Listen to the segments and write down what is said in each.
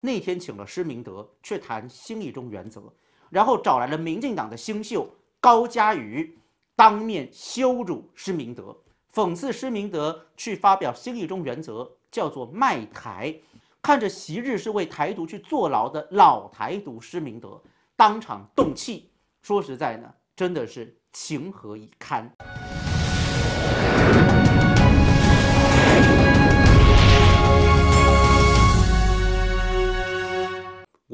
那天请了施明德去谈“新一中”原则，然后找来了民进党的新秀高佳瑜，当面羞辱施明德，讽刺施明德去发表“新一中”原则叫做卖台。看着昔日是为台独去坐牢的老台独施明德，当场动气，说实在呢，真的是情何以堪。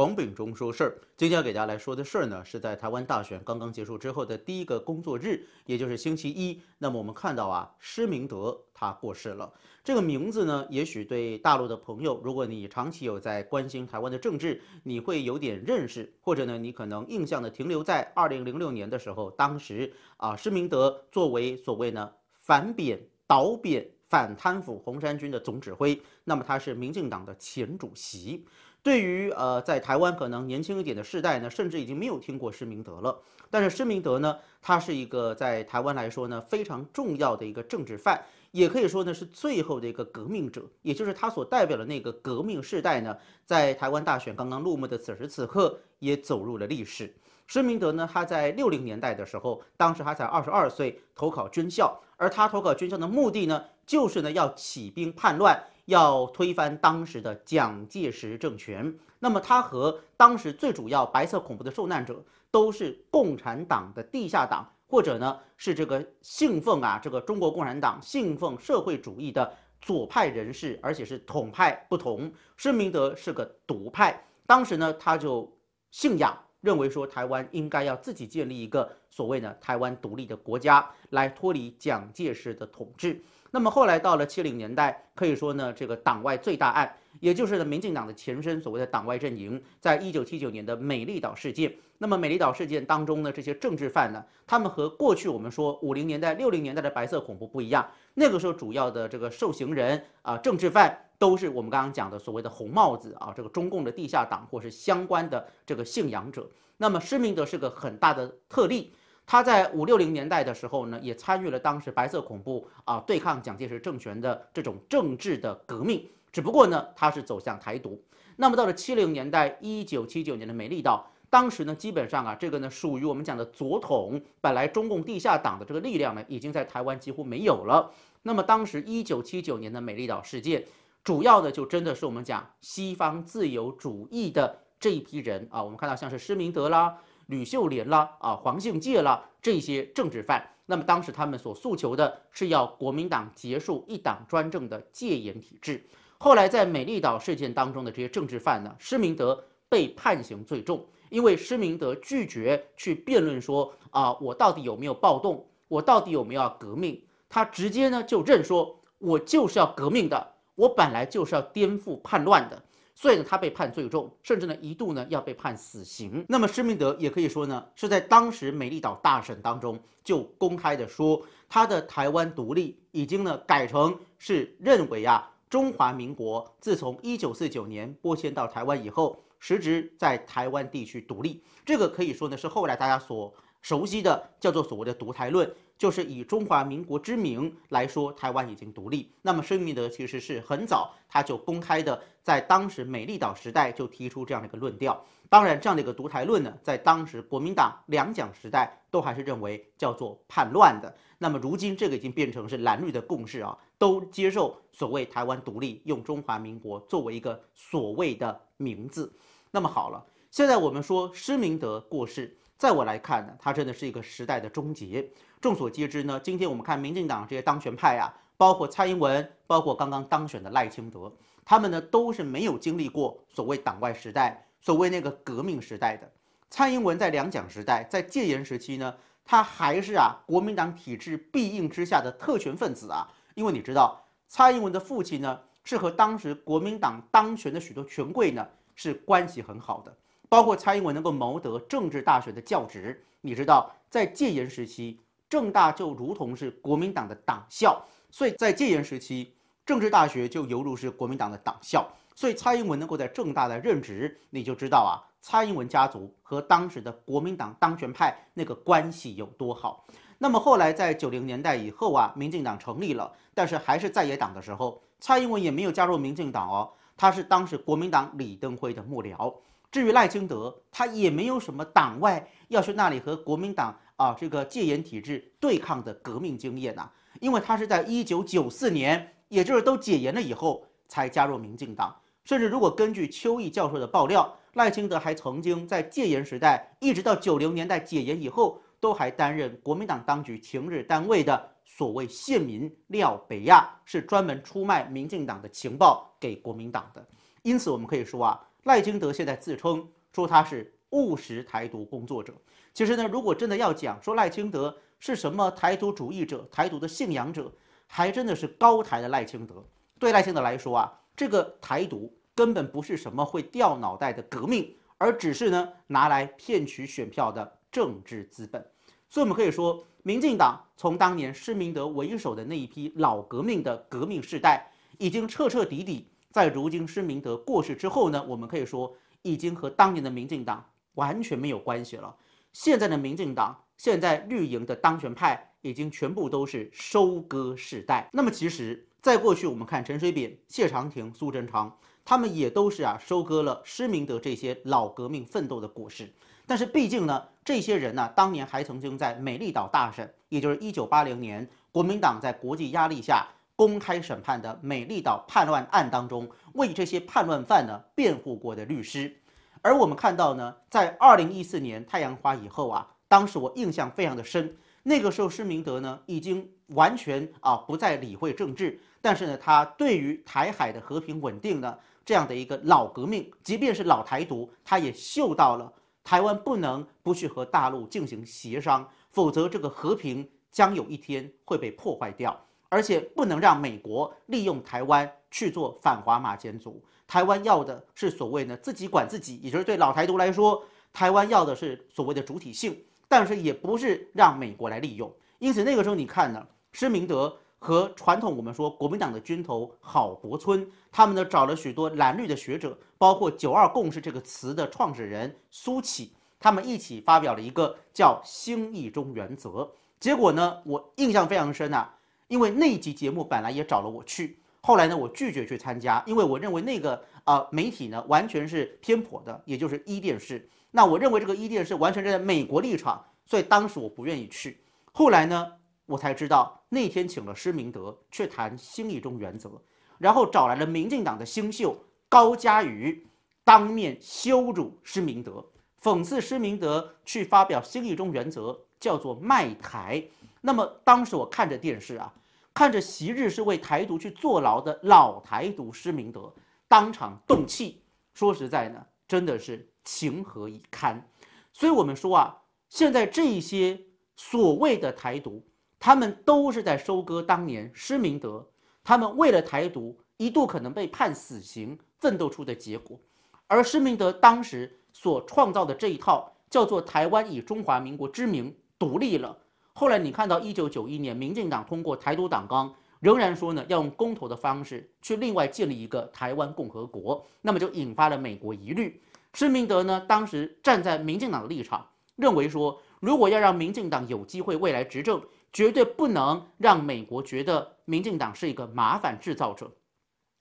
黄炳忠说事儿，今天要给大家来说的事儿呢，是在台湾大选刚刚结束之后的第一个工作日，也就是星期一。那么我们看到啊，施明德他过世了。这个名字呢，也许对大陆的朋友，如果你长期有在关心台湾的政治，你会有点认识，或者呢，你可能印象的停留在二零零六年的时候，当时啊，施明德作为所谓呢反贬倒贬。反贪腐红衫军的总指挥，那么他是民进党的前主席。对于呃，在台湾可能年轻一点的世代呢，甚至已经没有听过施明德了。但是施明德呢，他是一个在台湾来说呢非常重要的一个政治犯，也可以说呢是最后的一个革命者。也就是他所代表的那个革命世代呢，在台湾大选刚刚落幕的此时此刻，也走入了历史。施明德呢？他在六零年代的时候，当时他才二十二岁，投考军校。而他投考军校的目的呢，就是呢要起兵叛乱，要推翻当时的蒋介石政权。那么他和当时最主要白色恐怖的受难者，都是共产党的地下党，或者呢是这个信奉啊这个中国共产党、信奉社会主义的左派人士，而且是统派不同。施明德是个独派，当时呢他就信仰。认为说台湾应该要自己建立一个所谓呢台湾独立的国家，来脱离蒋介石的统治。那么后来到了七零年代，可以说呢这个党外最大案，也就是呢民进党的前身所谓的党外阵营，在一九七九年的美丽岛事件。那么美丽岛事件当中呢这些政治犯呢，他们和过去我们说五零年代、六零年代的白色恐怖不一样，那个时候主要的这个受刑人啊政治犯。都是我们刚刚讲的所谓的红帽子啊，这个中共的地下党或是相关的这个信仰者。那么施明德是个很大的特例，他在五六零年代的时候呢，也参与了当时白色恐怖啊对抗蒋介石政权的这种政治的革命。只不过呢，他是走向台独。那么到了七零年代，一九七九年的美丽岛，当时呢，基本上啊，这个呢属于我们讲的左统。本来中共地下党的这个力量呢，已经在台湾几乎没有了。那么当时一九七九年的美丽岛事件。主要的就真的是我们讲西方自由主义的这一批人啊，我们看到像是施明德啦、吕秀莲啦、啊黄信介啦这些政治犯，那么当时他们所诉求的是要国民党结束一党专政的戒严体制。后来在美丽岛事件当中的这些政治犯呢，施明德被判刑最重，因为施明德拒绝去辩论说啊我到底有没有暴动，我到底有没有革命，他直接呢就认说我就是要革命的。我本来就是要颠覆叛乱的，所以呢，他被判罪重，甚至呢一度呢要被判死刑。那么施明德也可以说呢，是在当时美丽岛大审当中就公开的说，他的台湾独立已经呢改成是认为啊，中华民国自从一九四九年拨迁到台湾以后，实质在台湾地区独立。这个可以说呢是后来大家所。熟悉的叫做所谓的独台论，就是以中华民国之名来说台湾已经独立。那么施明德其实是很早他就公开的，在当时美丽岛时代就提出这样的一个论调。当然，这样的一个独台论呢，在当时国民党两蒋时代都还是认为叫做叛乱的。那么如今这个已经变成是蓝绿的共识啊，都接受所谓台湾独立，用中华民国作为一个所谓的名字。那么好了，现在我们说施明德过世。在我来看呢，它真的是一个时代的终结。众所皆知呢，今天我们看民进党这些当选派啊，包括蔡英文，包括刚刚当选的赖清德，他们呢都是没有经历过所谓党外时代、所谓那个革命时代的。蔡英文在两蒋时代、在戒严时期呢，他还是啊国民党体制庇应之下的特权分子啊。因为你知道，蔡英文的父亲呢是和当时国民党当权的许多权贵呢是关系很好的。包括蔡英文能够谋得政治大学的教职，你知道在戒严时期，政大就如同是国民党的党校，所以在戒严时期，政治大学就犹如是国民党的党校。所以蔡英文能够在政大的任职，你就知道啊，蔡英文家族和当时的国民党当权派那个关系有多好。那么后来在九零年代以后啊，民进党成立了，但是还是在野党的时候，蔡英文也没有加入民进党哦，他是当时国民党李登辉的幕僚。至于赖清德，他也没有什么党外要去那里和国民党啊这个戒严体制对抗的革命经验呐，因为他是在一九九四年，也就是都解严了以后才加入民进党。甚至如果根据邱毅教授的爆料，赖清德还曾经在戒严时代，一直到九零年代解严以后，都还担任国民党当局情日单位的所谓“县民廖北亚”，是专门出卖民进党的情报给国民党的。因此，我们可以说啊。赖清德现在自称说他是务实台独工作者。其实呢，如果真的要讲说赖清德是什么台独主义者、台独的信仰者，还真的是高台的赖清德。对赖清德来说啊，这个台独根本不是什么会掉脑袋的革命，而只是呢拿来骗取选票的政治资本。所以我们可以说，民进党从当年施明德为首的那一批老革命的革命世代，已经彻彻底底。在如今施明德过世之后呢，我们可以说已经和当年的民进党完全没有关系了。现在的民进党，现在绿营的当权派已经全部都是收割世代。那么其实，在过去我们看陈水扁、谢长廷、苏贞昌，他们也都是啊收割了施明德这些老革命奋斗的果实。但是毕竟呢，这些人呢，当年还曾经在美丽岛大审，也就是一九八零年国民党在国际压力下。公开审判的美丽岛叛乱案当中，为这些叛乱犯呢辩护过的律师，而我们看到呢，在二零一四年太阳花以后啊，当时我印象非常的深。那个时候施明德呢，已经完全啊不再理会政治，但是呢，他对于台海的和平稳定呢，这样的一个老革命，即便是老台独，他也嗅到了台湾不能不去和大陆进行协商，否则这个和平将有一天会被破坏掉。而且不能让美国利用台湾去做反华马前卒。台湾要的是所谓呢自己管自己，也就是对老台独来说，台湾要的是所谓的主体性，但是也不是让美国来利用。因此那个时候，你看呢，施明德和传统我们说国民党的军头郝柏村，他们呢找了许多蓝绿的学者，包括“九二共识”这个词的创始人苏启，他们一起发表了一个叫“新一中原则”。结果呢，我印象非常深啊。因为那集节目本来也找了我去，后来呢，我拒绝去参加，因为我认为那个呃媒体呢完全是偏颇的，也就是伊电视。那我认为这个伊电视完全站在美国立场，所以当时我不愿意去。后来呢，我才知道那天请了施明德去谈新一中原则，然后找来了民进党的新秀高佳瑜，当面羞辱施明德，讽刺施明德去发表新一中原则叫做卖台。那么当时我看着电视啊。看着昔日是为台独去坐牢的老台独施明德当场动气，说实在呢，真的是情何以堪。所以，我们说啊，现在这些所谓的台独，他们都是在收割当年施明德他们为了台独一度可能被判死刑奋斗出的结果，而施明德当时所创造的这一套叫做“台湾以中华民国之名独立了”。后来你看到一九九一年，民进党通过台独党纲，仍然说呢要用公投的方式去另外建立一个台湾共和国，那么就引发了美国疑虑。施明德呢，当时站在民进党的立场，认为说，如果要让民进党有机会未来执政，绝对不能让美国觉得民进党是一个麻烦制造者。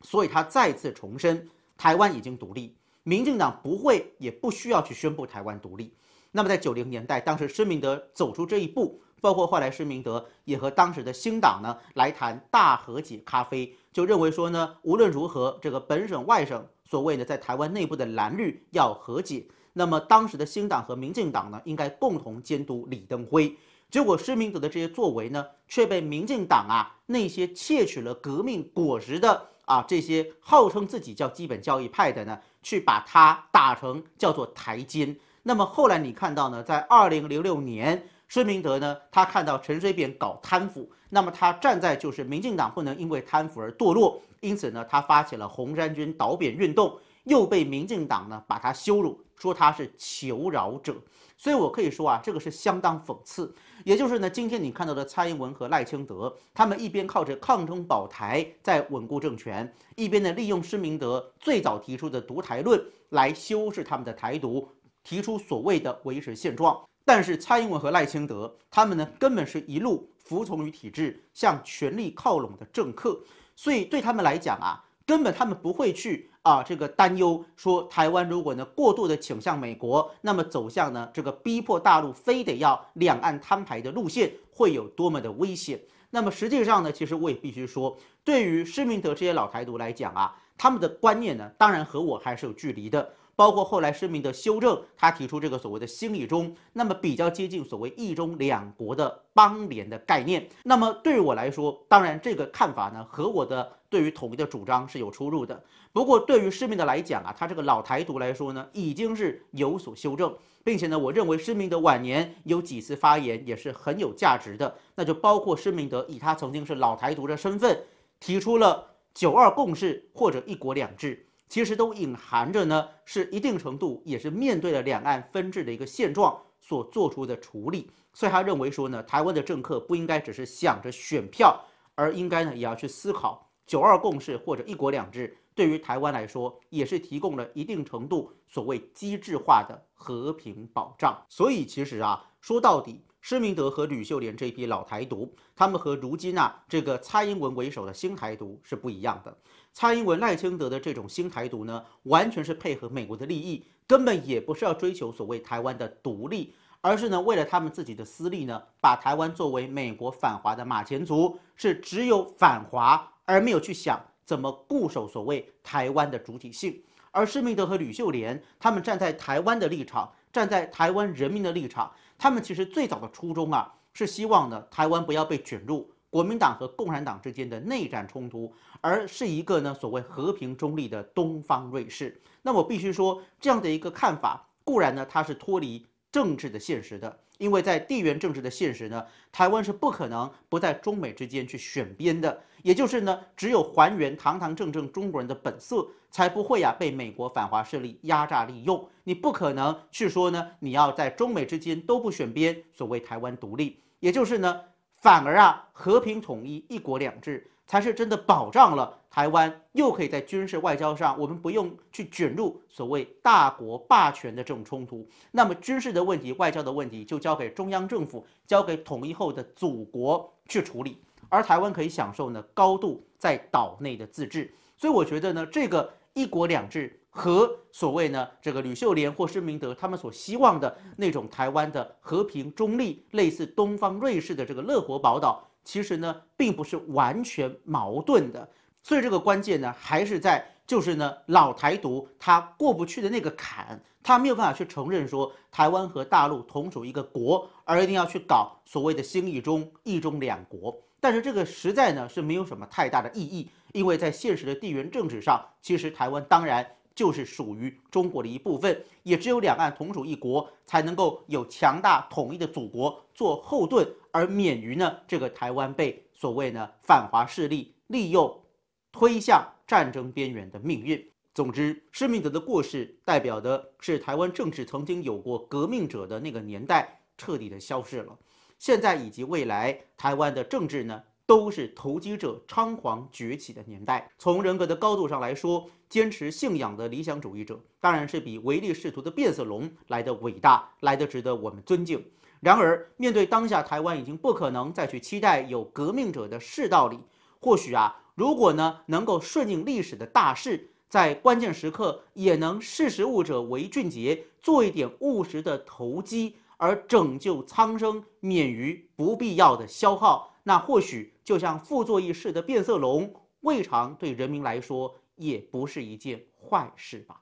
所以他再次重申，台湾已经独立，民进党不会也不需要去宣布台湾独立。那么在九零年代，当时施明德走出这一步，包括后来施明德也和当时的新党呢来谈大和解咖啡，就认为说呢，无论如何这个本省外省所谓呢在台湾内部的蓝绿要和解，那么当时的新党和民进党呢应该共同监督李登辉。结果施明德的这些作为呢，却被民进党啊那些窃取了革命果实的啊这些号称自己叫基本教义派的呢，去把他打成叫做台奸。那么后来你看到呢，在二零零六年，施明德呢，他看到陈水扁搞贪腐，那么他站在就是民进党不能因为贪腐而堕落，因此呢，他发起了红衫军倒扁运动，又被民进党呢把他羞辱，说他是求饶者。所以我可以说啊，这个是相当讽刺。也就是呢，今天你看到的蔡英文和赖清德，他们一边靠着抗中保台在稳固政权，一边呢利用施明德最早提出的独台论来修饰他们的台独。提出所谓的维持现状，但是蔡英文和赖清德他们呢，根本是一路服从于体制、向权力靠拢的政客，所以对他们来讲啊，根本他们不会去啊这个担忧说台湾如果呢过度的倾向美国，那么走向呢这个逼迫大陆非得要两岸摊牌的路线会有多么的危险。那么实际上呢，其实我也必须说，对于施明德这些老台独来讲啊，他们的观念呢，当然和我还是有距离的。包括后来施明德修正，他提出这个所谓的“新一中”，那么比较接近所谓“一中两国”的邦联的概念。那么对于我来说，当然这个看法呢和我的对于统一的主张是有出入的。不过对于施明德来讲啊，他这个老台独来说呢，已经是有所修正，并且呢，我认为施明德晚年有几次发言也是很有价值的。那就包括施明德以他曾经是老台独的身份，提出了“九二共识”或者“一国两制”。其实都隐含着呢，是一定程度也是面对了两岸分治的一个现状所做出的处理。所以他认为说呢，台湾的政客不应该只是想着选票，而应该呢也要去思考九二共识或者一国两制对于台湾来说也是提供了一定程度所谓机制化的和平保障。所以其实啊，说到底。施明德和吕秀莲这一批老台独，他们和如今啊这个蔡英文为首的“新台独”是不一样的。蔡英文、赖清德的这种“新台独”呢，完全是配合美国的利益，根本也不是要追求所谓台湾的独立，而是呢为了他们自己的私利呢，把台湾作为美国反华的马前卒，是只有反华而没有去想怎么固守所谓台湾的主体性。而施明德和吕秀莲，他们站在台湾的立场，站在台湾人民的立场。他们其实最早的初衷啊，是希望呢台湾不要被卷入国民党和共产党之间的内战冲突，而是一个呢所谓和平中立的东方瑞士。那我必须说，这样的一个看法固然呢，它是脱离政治的现实的。因为在地缘政治的现实呢，台湾是不可能不在中美之间去选边的。也就是呢，只有还原堂堂正正中国人的本色，才不会呀被美国反华势力压榨利用。你不可能去说呢，你要在中美之间都不选边，所谓台湾独立。也就是呢，反而啊，和平统一，一国两制。才是真的保障了台湾，又可以在军事外交上，我们不用去卷入所谓大国霸权的这种冲突。那么军事的问题、外交的问题就交给中央政府、交给统一后的祖国去处理，而台湾可以享受呢高度在岛内的自治。所以我觉得呢，这个一国两制和所谓呢这个吕秀莲或施明德他们所希望的那种台湾的和平中立，类似东方瑞士的这个乐国宝岛。其实呢，并不是完全矛盾的，所以这个关键呢，还是在就是呢，老台独他过不去的那个坎，他没有办法去承认说台湾和大陆同属一个国，而一定要去搞所谓的“新一中一中两国”，但是这个实在呢是没有什么太大的意义，因为在现实的地缘政治上，其实台湾当然。就是属于中国的一部分，也只有两岸同属一国，才能够有强大统一的祖国做后盾，而免于呢这个台湾被所谓呢反华势力利用，推向战争边缘的命运。总之，施明德的过世，代表的是台湾政治曾经有过革命者的那个年代彻底的消失了。现在以及未来，台湾的政治呢？都是投机者猖狂崛起的年代。从人格的高度上来说，坚持信仰的理想主义者，当然是比唯利是图的变色龙来的伟大，来的值得我们尊敬。然而，面对当下台湾已经不可能再去期待有革命者的世道里，或许啊，如果呢能够顺应历史的大势，在关键时刻也能识时务者为俊杰，做一点务实的投机，而拯救苍生免于不必要的消耗，那或许。就像傅作义式的变色龙，未尝对人民来说也不是一件坏事吧。